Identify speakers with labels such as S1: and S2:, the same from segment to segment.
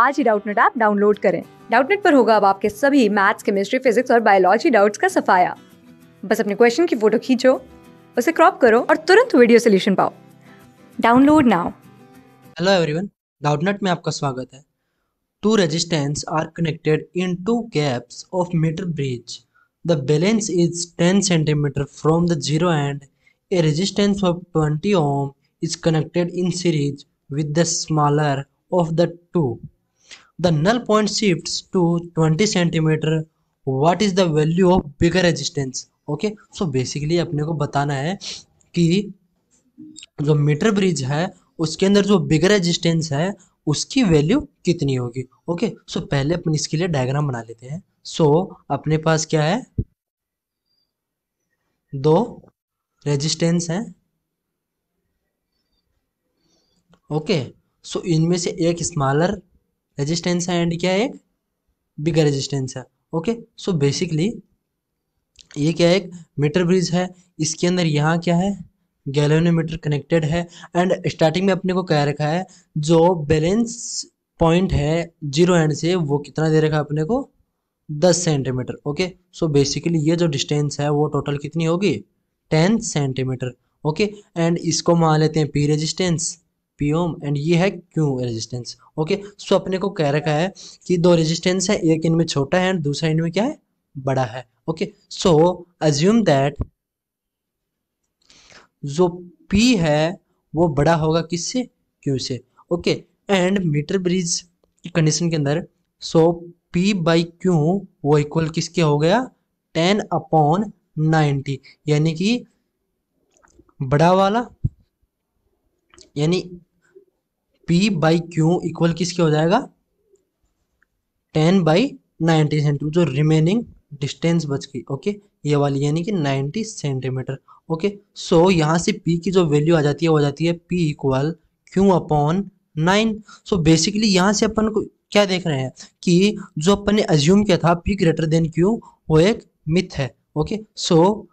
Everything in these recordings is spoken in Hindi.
S1: आज ही डाउटनेट ऐप डाउनलोड करें डाउटनेट पर होगा अब आपके सभी मैथ्स केमिस्ट्री फिजिक्स और बायोलॉजी डाउट्स का सफाया बस अपने क्वेश्चन की फोटो खींचो उसे क्रॉप करो और तुरंत वीडियो सोल्यूशन पाओ download now hello everyone Doubtnut में आपका स्वागत है two resistance are connected in two gaps of metre bridge the balance is 10 centimetre from the zero end a resistance of 20 ohm is connected in series with the smaller of the two the null point shifts to 20 centimeter what is the value of bigger resistance okay so basically अपने को बताना है कि जो मीटर ब्रिज है उसके अंदर जो बिगर रेजिस्टेंस है उसकी वैल्यू कितनी होगी ओके okay? सो so, पहले अपन इसके लिए डायग्राम बना लेते हैं सो so, अपने पास क्या है दो रेजिस्टेंस हैं ओके सो इनमें से एक स्मॉलर रेजिस्टेंस है एंड क्या है बिगर रेजिस्टेंस है ओके सो बेसिकली ये क्या है एक मीटर ब्रिज है इसके अंदर यहाँ क्या है गैलोनीमीटर कनेक्टेड है एंड स्टार्टिंग में अपने को कह रखा है जो बैलेंस पॉइंट है जीरो एंड से वो कितना दे रखा है अपने को दस सेंटीमीटर ओके सो बेसिकली ये जो डिस्टेंस है वो टोटल कितनी होगी टेन सेंटीमीटर ओके एंड इसको मान लेते हैं P resistance P ohm and ये है क्यू रेजिस्टेंस ओके सो अपने को कह रखा है कि दो रेजिस्टेंस है एक इनमें छोटा है एंड दूसरा इनमें क्या है बड़ा है ओके सो अज्यूम दैट जो पी है वो बड़ा होगा किससे क्यू से ओके एंड मीटर ब्रिज की कंडीशन के अंदर सो पी बाई क्यू वो इक्वल किसके हो गया टेन अपॉन नाइनटी यानी कि बड़ा वाला यानी पी बाई क्यू इक्वल किसके हो जाएगा टेन बाई नाइन्टी सेंटीमीटर जो रिमेनिंग डिस्टेंस बच गई ओके ये वाली यानी कि 90 सेंटीमीटर ओके सो यहाँ से पी की जो वैल्यू आ जाती है वो आ जाती है P equal Q upon nine so basically यहाँ से अपन को क्या देख रहे हैं कि जो अपन ने एज्यूम किया था पी ग्रेटर देन क्यू वो एक मिथ है ओके सो so,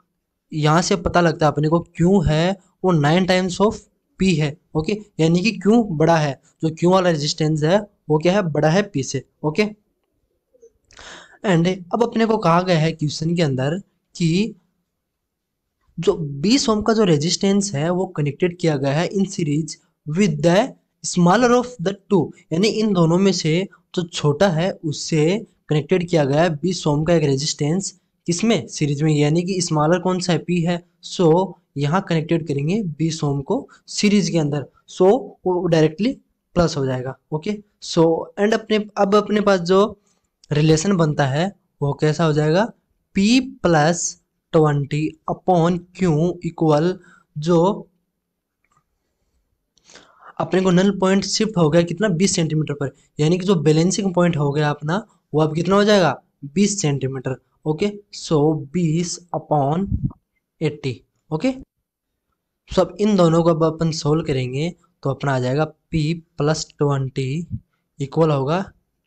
S1: यहाँ से पता लगता है अपने को क्यू है वो नाइन टाइम्स ऑफ पी है ओके यानी कि क्यू बड़ा है जो क्यों वाला रेजिस्टेंस है वो क्या है बड़ा है पी से ओके एंड अब अपने को कहा गया है क्वेश्चन के अंदर कि जो 20 ओम का जो रेजिस्टेंस है वो कनेक्टेड किया गया है in series with the smaller of the two यानी इन दोनों में से जो छोटा है उससे कनेक्टेड किया गया है बीस ओम का एक रेजिस्टेंस किसमें सीरीज में यानी कि स्मॉलर कौन सा है पी है सो so, यहाँ कनेक्टेड करेंगे बीस ओम को सीरीज के अंदर सो so, वो डायरेक्टली प्लस हो जाएगा ओके सो एंड अपने अब अपने पास जो रिलेशन बनता है वो कैसा हो जाएगा P plus twenty upon Q equal जो अपने को नल पॉइंट शिफ्ट हो गया कितना 20 सेंटीमीटर पर यानी कि जो बैलेंसिंग पॉइंट हो गया अपना वो अब कितना हो जाएगा 20 centimetre okay so 20 upon 80 okay so तो अब इन दोनों को अब अपन सोल्व करेंगे तो अपना आ जाएगा p प्लस ट्वेंटी इक्वल होगा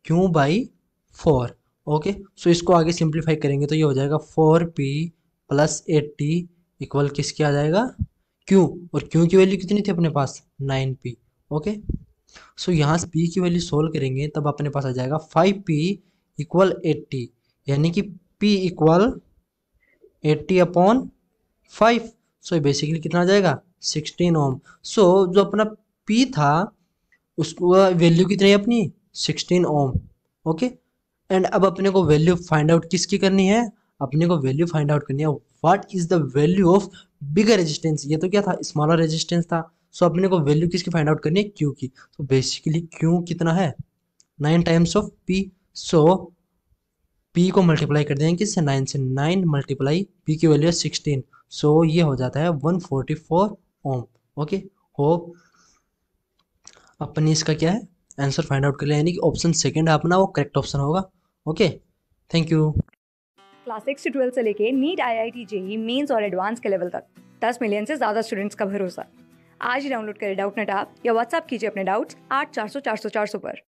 S1: q by four okay so इसको आगे सिंप्लीफाई करेंगे तो ये हो जाएगा four P plus eighty equal किसके आ जाएगा q और q की वैल्यू कितनी थी अपने पास नाइन पी ओके सो यहाँ से पी की वैल्यू सोल्व करेंगे तब अपने पास आ जाएगा फाइव पी इक्वल एट्टी यानी कि P equal eighty upon five so ये बेसिकली कितना आ जाएगा सिक्सटीन ओम सो so, जो अपना पी था उस वैल्यू कितनी है अपनी सिक्सटीन ओम ओके एंड अब अपने को वैल्यू फाइंड आउट किसकी करनी है अपने को वैल्यू फाइंड आउट करनी है what is the value of bigger resistance ये तो क्या था स्मॉलर रेजिस्टेंस था सो so, अपने को वैल्यू किसकी फाइंड आउट करनी है क्यू की तो बेसिकली क्यू कितना है nine times of P so P को मल्टीप्लाई कर देंगे किस से नाइन से नाइन मल्टीप्लाई पी की वैल्यू है सिक्सटीन सो ये हो जाता है one forty four ohm okay hope अपनी इसका क्या है आंसर फाइंड आउट कर लिया यानी कि ऑप्शन सेकेंड अपना वो करेक्ट ऑप्शन होगा okay thank you class six से ट्वेल्थ से लेके NEET I I T JEE mains और एडवांस के लेवल तक दस मिलियन से ज़्यादा स्टूडेंट्स का भरोसा आज ही डाउनलोड करें डाउट नेट ऐप या व्हाट्सअप कीजिए अपने डाउट्स आठ चार सौ चार सौ चार सौ पर